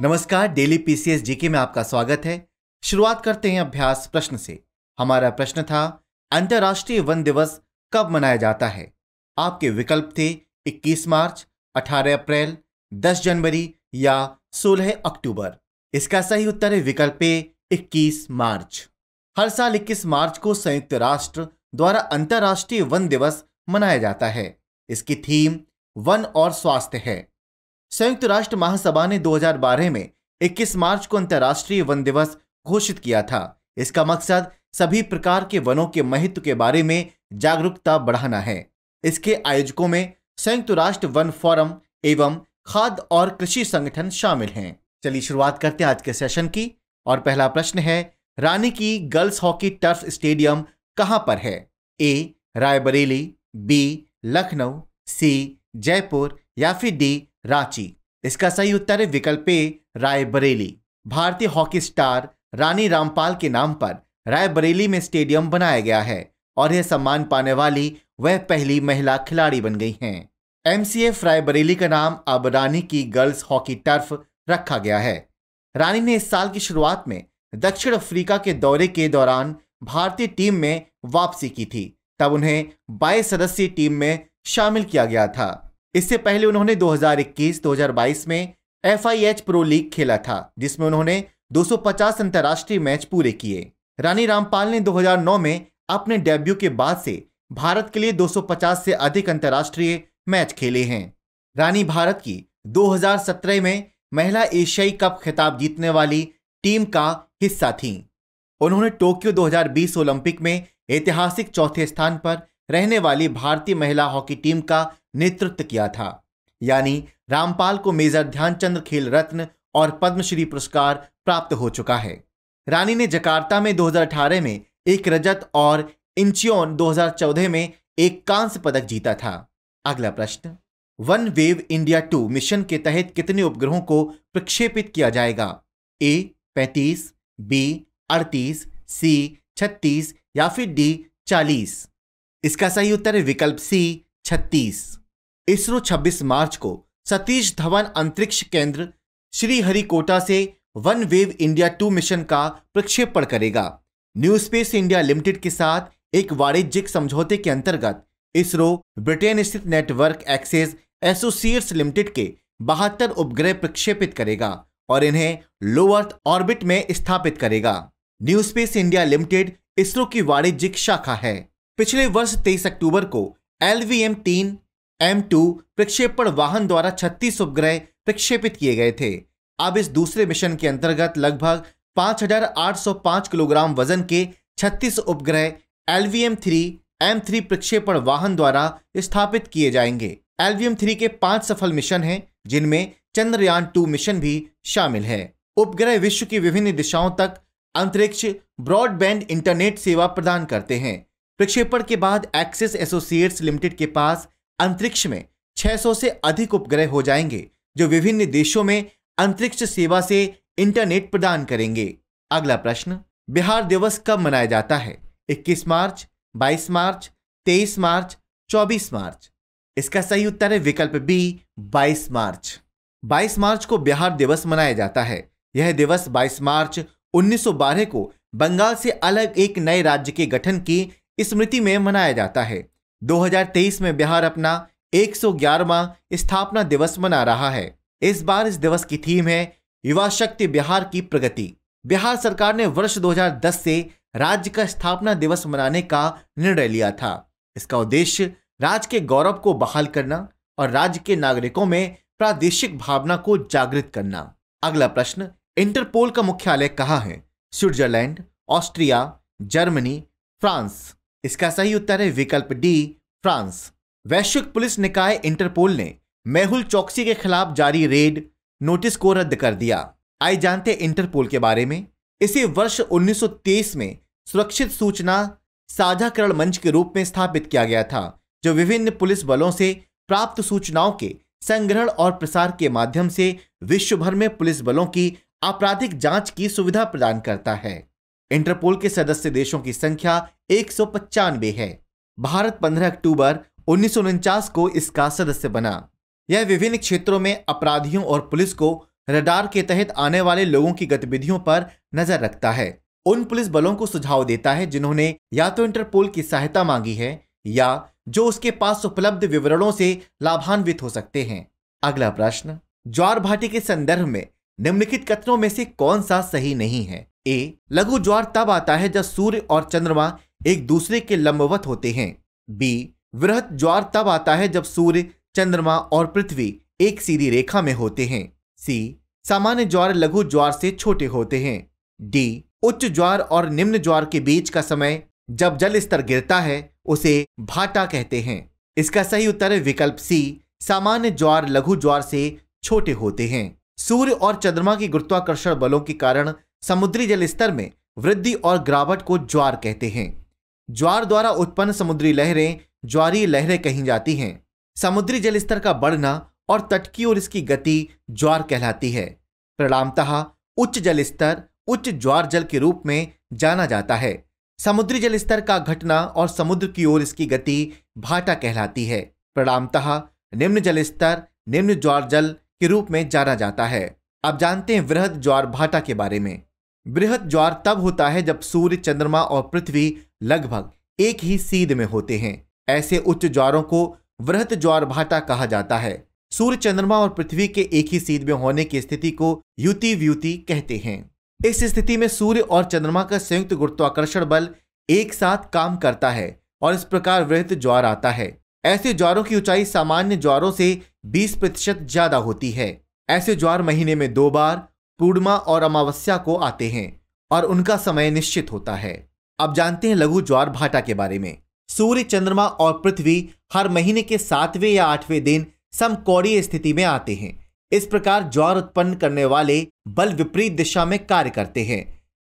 नमस्कार daily PCS GK में आपका स्वागत है शुरुआत करते हैं अभ्यास प्रश्न से हमारा प्रश्न था अंतर्राष्ट्रीय वन दिवस कब मनाया जाता है आपके विकल्प थे 21 मार्च 18 अप्रैल 10 जनवरी या 16 अक्टूबर इसका सही उत्तर है विकल्प ए 21 मार्च हर साल 21 मार्च को संयुक्त राष्ट्र द्वारा अंतर्राष्ट्रीय वन दिवस मनाया जाता है इसकी थीम वन और स्वास्थ्य है संयुक्त राष्ट्र महासभा ने 2012 में 21 मार्च को अंतर्राष्ट्रीय वन दिवस घोषित किया था इसका मकसद सभी प्रकार के वनों के महत्व के बारे में जागरूकता बढ़ाना है इसके आयोजकों में संयुक्त राष्ट्र वन फोरम एवं खाद्य और कृषि संगठन शामिल हैं चलिए शुरुआत करते हैं आज के सेशन की और पहला प्रश्न है रानी की गर्ल्स हॉकी टर्फ स्टेडियम कहाँ पर है A Raebareli B Lucknow C Jaipur या फिर डी रांची इसका सही उत्तर है विकल्प ए रायबरेली भारतीय हॉकी स्टार रानी रामपाल के नाम पर रायबरेली में स्टेडियम बनाया गया है और यह सम्मान पाने वाली वह पहली महिला खिलाड़ी बन गई हैं एमसीएफ रायबरेली का नाम अब रानी की गर्ल्स हॉकी टर्फ रखा गया है रानी ने इस साल की शुरुआत में दक्षिण अफ्रीका के दौरे के दौरान भारतीय टीम में वापसी की थी तब उन्हें बाईस सदस्यीय टीम में शामिल किया गया था इससे पहले उन्होंने 2021-2022 में एफ प्रो लीग खेला था जिसमें उन्होंने 250 अंतर्राष्ट्रीय मैच पूरे किए रानी रामपाल ने 2009 में अपने डेब्यू के बाद से भारत के लिए 250 से अधिक अंतर्राष्ट्रीय मैच खेले हैं रानी भारत की 2017 में महिला एशियाई कप खिताब जीतने वाली टीम का हिस्सा थी उन्होंने टोक्यो 2020 ओलंपिक में ऐतिहासिक चौथे स्थान पर रहने वाली भारतीय महिला हॉकी टीम का नेतृत्व किया था यानी रामपाल को मेजर ध्यानचंद खेल रत्न और पद्मश्री पुरस्कार प्राप्त हो चुका है रानी ने जकार्ता में 2018 में एक रजत और इंचियोन 2014 में एक कांस्य पदक जीता था अगला प्रश्न one web India two mission के तहत कितने उपग्रहों को प्रक्षेपित किया जाएगा ए पैंतीस बी अड़तीस सी छत्तीस या फिर डी चालीस इसका सही उत्तर है विकल्प सी छत्तीस इसरो 26 मार्च को सतीश धवन अंतरिक्ष केंद्र श्रीहरिकोटा से one web India two mission का प्रक्षेपण करेगा न्यू स्पेस इंडिया लिमिटेड के साथ एक वाणिज्यिक समझौते के अंतर्गत इसरो ब्रिटेन स्थित नेटवर्क एक्सेस एसोसिएट्स लिमिटेड के बहत्तर उपग्रह प्रक्षेपित करेगा और इन्हें लो अर्थ ऑर्बिट में स्थापित करेगा New Space India Limited ISRO की वाणिज्यिक शाखा है पिछले वर्ष 23 अक्टूबर को एल वी एम तीन एम टू प्रक्षेपण वाहन द्वारा 36 उपग्रह प्रक्षेपित किए गए थे अब इस दूसरे मिशन के अंतर्गत लगभग 5,805 किलोग्राम वजन के 36 उपग्रह L V M three M three प्रक्षेपण वाहन द्वारा स्थापित किए जाएंगे एल वी एम थ्री के पांच सफल मिशन हैं जिनमें चंद्रयान टू मिशन भी शामिल है उपग्रह विश्व की विभिन्न दिशाओं तक अंतरिक्ष ब्रॉडबैंड इंटरनेट सेवा प्रदान करते हैं प्रक्षेपण के बाद एक्सिस एसोसिएट्स लिमिटेड के पास अंतरिक्ष में 600 से अधिक उपग्रह हो जाएंगे जो विभिन्न देशों में अंतरिक्ष सेवा से इंटरनेट प्रदान करेंगे अगला प्रश्न बिहार दिवस कब मनाया जाता है 21 मार्च 22 मार्च 23 मार्च 24 मार्च इसका सही उत्तर है विकल्प बी 22 मार्च 22 मार्च को बिहार दिवस मनाया जाता है यह दिवस 22 मार्च 1912 को बंगाल से अलग एक नए राज्य के गठन की स्मृति में मनाया जाता है 2023 में बिहार अपना 111वां स्थापना दिवस मना रहा है इस बार इस दिवस की थीम है युवा शक्ति बिहार की प्रगति बिहार सरकार ने वर्ष 2010 से राज्य का स्थापना दिवस मनाने का निर्णय लिया था इसका उद्देश्य राज्य के गौरव को बहाल करना और राज्य के नागरिकों में प्रादेशिक भावना को जागृत करना अगला प्रश्न इंटरपोल का मुख्यालय कहाँ है स्विट्जरलैंड ऑस्ट्रिया जर्मनी फ्रांस इसका सही उत्तर है विकल्प डी फ्रांस वैश्विक पुलिस निकाय इंटरपोल ने मेहुल चौकसी के खिलाफ जारी रेड नोटिस को रद्द कर दिया आई जानते इंटरपोल के बारे में इसे वर्ष 1923 में सुरक्षित सूचना साझाकरण मंच के रूप में स्थापित किया गया था जो विभिन्न पुलिस बलों से प्राप्त सूचनाओं के संग्रहण और प्रसार के माध्यम से विश्व भर में पुलिस बलों की आपराधिक जांच की सुविधा प्रदान करता है इंटरपोल के सदस्य देशों की संख्या एक है भारत 15 अक्टूबर उन्नीस को इसका सदस्य बना यह विभिन्न क्षेत्रों में अपराधियों और पुलिस को रडार के तहत आने वाले लोगों की गतिविधियों पर नजर रखता है उन पुलिस बलों को सुझाव देता है जिन्होंने या तो इंटरपोल की सहायता मांगी है या जो उसके पास उपलब्ध विवरणों से लाभान्वित हो सकते हैं अगला प्रश्न ज्वार भाटी के संदर्भ में निम्नलिखित कथनों में से कौन सा सही नहीं है ए लघु ज्वार तब आता है जब सूर्य और चंद्रमा एक दूसरे के लंबवत होते हैं बी वृहत ज्वार तब आता है जब सूर्य चंद्रमा और पृथ्वी एक सीधी रेखा में होते हैं सी सामान्य ज्वार लघु ज्वार से छोटे होते हैं डी उच्च ज्वार और निम्न ज्वार के बीच का समय जब जल स्तर गिरता है उसे भाटा कहते हैं इसका सही उत्तर है विकल्प सी सामान्य ज्वार लघु ज्वार से छोटे होते हैं सूर्य और चंद्रमा के गुरुत्वाकर्षण बलों के कारण समुद्री जल स्तर में वृद्धि और गिरावट को ज्वार कहते हैं ज्वार द्वारा उत्पन्न समुद्री लहरें ज्वारी लहरें कही जाती हैं समुद्री जल स्तर का बढ़ना और तट की ओर इसकी गति ज्वार कहलाती है प्रणामतः उच्च जल स्तर उच्च ज्वार जल के रूप में जाना जाता है समुद्री जल स्तर का घटना और समुद्र की ओर इसकी गति भाटा कहलाती है प्रणामतः निम्न जल स्तर निम्न ज्वार जल के रूप में जाना जाता है आप जानते हैं वृहद ज्वार भाटा के बारे में वृहद ज्वार तब होता है जब सूर्य चंद्रमा और पृथ्वी लगभग एक ही सीध में होते हैं ऐसे उच्च ज्वारों को वृहत ज्वार भाटा कहा जाता है सूर्य चंद्रमा और पृथ्वी के एक ही सीध में होने की स्थिति को युति व्युति कहते हैं इस स्थिति में सूर्य और चंद्रमा का संयुक्त गुरुत्वाकर्षण बल एक साथ काम करता है और इस प्रकार वृहत ज्वार आता है ऐसे ज्वारों की ऊंचाई सामान्य ज्वारों से 20 प्रतिशत ज्यादा होती है ऐसे ज्वार महीने में दो बार पूर्णिमा और अमावस्या को आते हैं और उनका समय निश्चित होता है अब जानते हैं लघु ज्वार भाटा के बारे में सूर्य चंद्रमा और पृथ्वी हर महीने के सातवें या आठवें दिन समकोणीय स्थिति में आते हैं इस प्रकार ज्वार उत्पन्न करने वाले बल विपरीत दिशा में कार्य करते हैं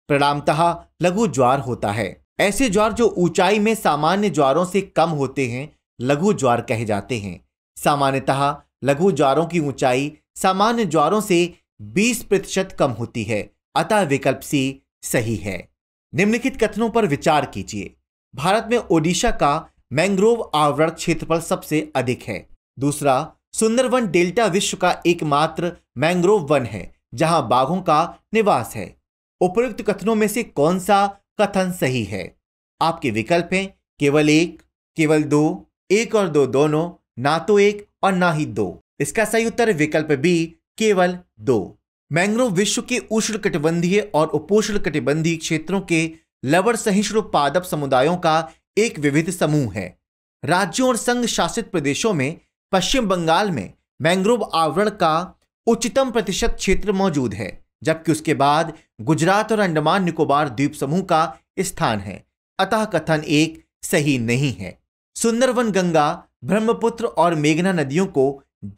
प्रणामतः लघु ज्वार होता है ऐसे ज्वार जो ऊंचाई में सामान्य ज्वारों से कम होते हैं लघु ज्वार कहे जाते हैं सामान्यतः लघु ज्वारों की ऊंचाई सामान्य ज्वारों से 20 प्रतिशत कम होती है अतः विकल्प सी सही है निम्नलिखित कथनों पर विचार कीजिए भारत में ओडिशा का मैंग्रोव आवरण क्षेत्रफल सबसे अधिक है दूसरा सुंदरवन डेल्टा विश्व का एकमात्र मैंग्रोव वन है जहां बाघों का निवास है उपयुक्त कथनों में से कौन सा कथन सही है आपके विकल्प हैं केवल एक केवल दो एक और दो दोनों ना तो एक और ना ही दो इसका सही उत्तर विकल्प बी केवल दो मैंग्रोव विश्व के उष्ण कटिबंधीय और उपोष्ण कटिबंधीय क्षेत्रों के लवर सहिष्णु पादप समुदायों का एक विविध समूह है राज्यों और संघ शासित प्रदेशों में पश्चिम बंगाल में मैंग्रोव आवरण का उच्चतम प्रतिशत क्षेत्र मौजूद है जबकि उसके बाद गुजरात और अंडमान निकोबार द्वीप समूह का स्थान है अतः कथन एक सही नहीं है सुंदरवन गंगा ब्रह्मपुत्र और मेघना नदियों को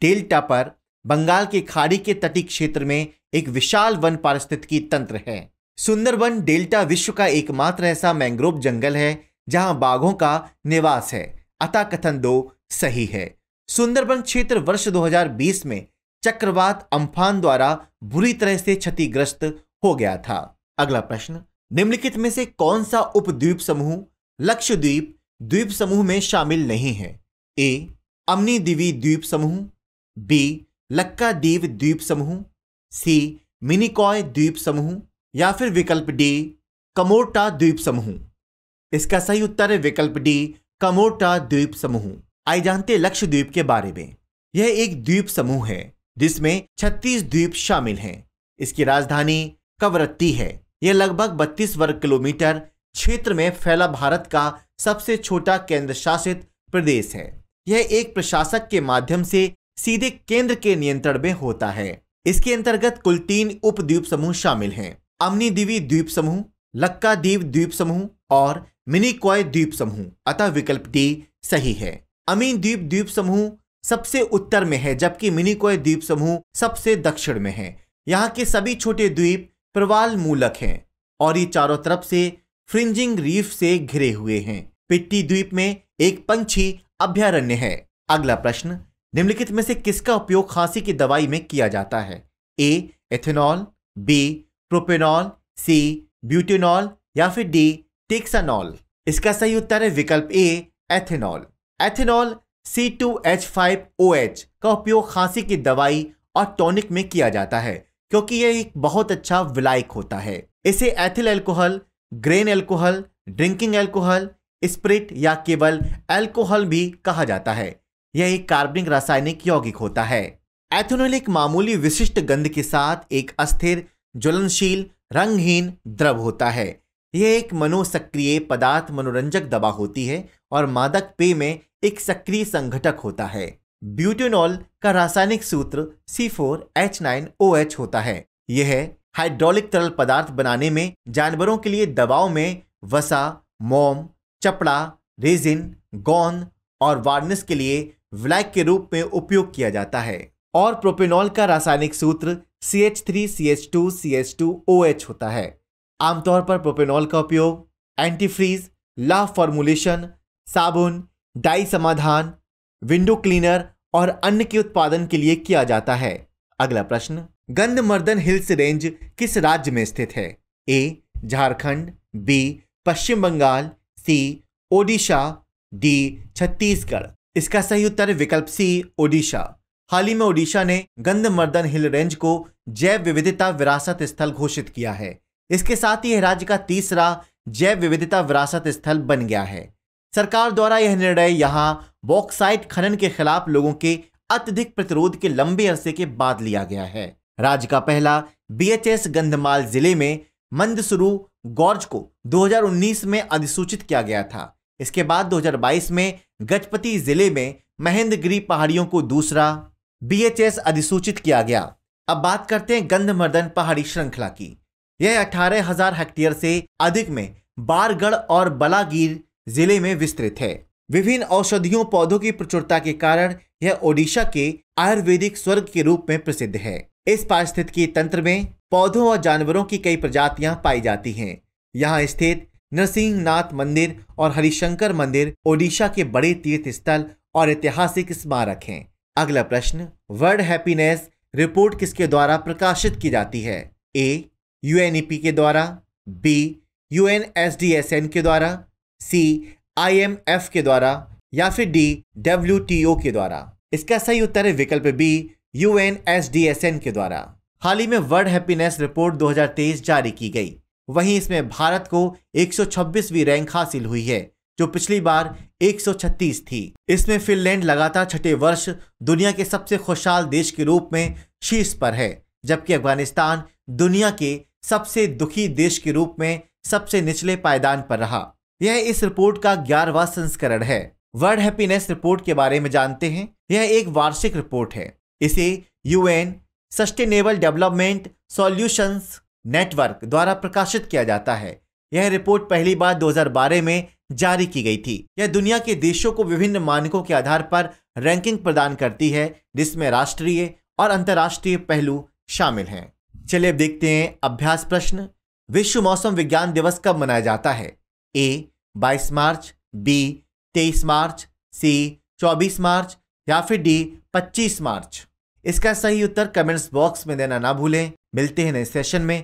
डेल्टा पर बंगाल की खाड़ी के तटीय क्षेत्र में एक विशाल वन पारिस्थितिकी तंत्र है सुंदरबन डेल्टा विश्व का एकमात्र ऐसा मैंग्रोव जंगल है जहां बाघों का निवास है अतः कथन दो सही है सुंदरबन क्षेत्र वर्ष 2020 में चक्रवात अम्फान द्वारा बुरी तरह से क्षतिग्रस्त हो गया था अगला प्रश्न निम्नलिखित में से कौन सा उपद्वीप समूह लक्षद्वीप द्वीप समूह में शामिल नहीं है ए अमनी दिवी द्वीप समूह बी लक्का द्वीप द्वीप समूह सी मिनिकॉय द्वीप समूह या फिर विकल्प डी कमोटा द्वीप समूह इसका सही उत्तर है विकल्प डी कमोटा द्वीप समूह आई जानते लक्ष्य लक्षद्वीप के बारे में यह एक द्वीप समूह है जिसमें 36 द्वीप शामिल हैं इसकी राजधानी कवरत्ती है यह लगभग 32 वर्ग किलोमीटर क्षेत्र में फैला भारत का सबसे छोटा केंद्र शासित प्रदेश है यह एक प्रशासक के माध्यम से सीधे केंद्र के नियंत्रण में होता है इसके अंतर्गत कुल तीन उप द्वीप समूह शामिल हैं अमनी दीवी द्वीप समूह लक्का द्वीप द्वीप समूह और मिनिकॉय द्वीप समूह अतः विकल्प डी सही है अमीन द्वीप द्वीप समूह सबसे उत्तर में है जबकि मिनिकॉय द्वीप समूह सबसे दक्षिण में है यहाँ के सभी छोटे द्वीप प्रवाल मूलक हैं और ये चारों तरफ से फ्रिंजिंग रीफ से घिरे हुए हैं पिट्टी द्वीप में एक पंछी अभ्यारण्य है अगला प्रश्न निम्नलिखित में से किसका उपयोग खांसी की दवाई में किया जाता है A ethanol B propanol C butanol या फिर डी टेक्सानॉल इसका सही उत्तर है विकल्प ए एथेनॉल एथेनॉल C2H5OH का उपयोग खांसी की दवाई और टॉनिक में किया जाता है क्योंकि यह एक बहुत अच्छा विलायक होता है इसे ethyl alcohol grain alcohol drinking alcohol spirit या केवल एल्कोहल भी कहा जाता है यह एक कार्बनिक रासायनिक यौगिक होता है एथेनॉल एक मामूली विशिष्ट गंध के साथ एक अस्थिर ज्वलनशील रंगहीन द्रव होता है यह एक मनोसक्रिय पदार्थ मनोरंजक दवा होती है और मादक पेय में एक सक्रिय संघटक होता है ब्यूटेनॉल का रासायनिक सूत्र C4H9OH होता है यह हाइड्रोलिक तरल पदार्थ बनाने में जानवरों के लिए दबाव में वसा मोम चपड़ा रेजिन गोंद और वार्निस के लिए व्लैक के रूप में उपयोग किया जाता है और प्रोपेनॉल का रासायनिक सूत्र C H three C H two C H two O H होता है आमतौर पर प्रोपेनॉल का उपयोग एंटीफ्रीज ला फॉर्मुलेशन साबुन डाई समाधान विंडो क्लीनर और अन्य के उत्पादन के लिए किया जाता है अगला प्रश्न गंधमर्दन हिल्स रेंज किस राज्य में स्थित है A Jharkhand B Paschim Bangal C Odisha D Chhattisgarh इसका सही उत्तर विकल्प सी ओडिशा हाल ही में ओडिशा ने गंधमर्दन हिल रेंज को जैव विविधता विरासत स्थल घोषित किया है इसके साथ ही यह राज्य का तीसरा जैव विविधता विरासत स्थल बन गया है सरकार द्वारा यह निर्णय यहाँ बॉक्साइट खनन के खिलाफ लोगों के अत्यधिक प्रतिरोध के लंबे अरसे के बाद लिया गया है राज्य का पहला बीएचएस गंधमाल जिले में मंदसुरु गौर्ज को 2019 में अधिसूचित किया गया था इसके बाद 2022 में गजपति जिले में महेंद्रगिरी पहाड़ियों को दूसरा बीएचएस अधिसूचित किया गया अब बात करते हैं गंधमर्दन पहाड़ी श्रृंखला की यह अठारह हजार हेक्टेयर से अधिक में बारगढ़ और बलागीर जिले में विस्तृत है विभिन्न औषधियों पौधों की प्रचुरता के कारण यह ओडिशा के आयुर्वेदिक स्वर्ग के रूप में प्रसिद्ध है इस पारिस्थितिकी तंत्र में पौधों और जानवरों की कई प्रजातियां पाई जाती हैं यहाँ स्थित नरसिंहनाथ मंदिर और हरिशंकर मंदिर ओडिशा के बड़े तीर्थ स्थल और ऐतिहासिक स्मारक हैं अगला प्रश्न वर्ल्ड हैप्पीनेस रिपोर्ट किसके द्वारा प्रकाशित की जाती है ए यू के द्वारा बी यू के द्वारा सी एफ के द्वारा या फिर डी ओ के द्वारा इसका सही उत्तर है विकल्प बी एन के द्वारा हाल ही में वर्ल्ड हैप्पीनेस रिपोर्ट 2023 जारी की गई वहीं इसमें भारत को 126वीं रैंक हासिल हुई है जो पिछली बार 136 थी इसमें फिनलैंड लगातार छठे वर्ष दुनिया के सबसे खुशहाल देश के रूप में शीर्ष पर है जबकि अफगानिस्तान दुनिया के सबसे दुखी देश के रूप में सबसे निचले पायदान पर रहा यह इस रिपोर्ट का ग्यारहवा संस्करण है वर्ल्ड हैप्पीनेस रिपोर्ट के बारे में जानते हैं यह एक वार्षिक रिपोर्ट है इसे UN Sustainable Development Solutions Network द्वारा प्रकाशित किया जाता है यह रिपोर्ट पहली बार 2012 में जारी की गई थी यह दुनिया के देशों को विभिन्न मानकों के आधार पर रैंकिंग प्रदान करती है जिसमें राष्ट्रीय और अंतर्राष्ट्रीय पहलू शामिल हैं चलिए अब देखते हैं अभ्यास प्रश्न विश्व मौसम विज्ञान दिवस कब मनाया जाता है ए 22 मार्च बी 23 मार्च सी 24 मार्च या फिर डी 25 मार्च इसका सही उत्तर कमेंट्स बॉक्स में देना ना भूलें मिलते हैं नए सेशन में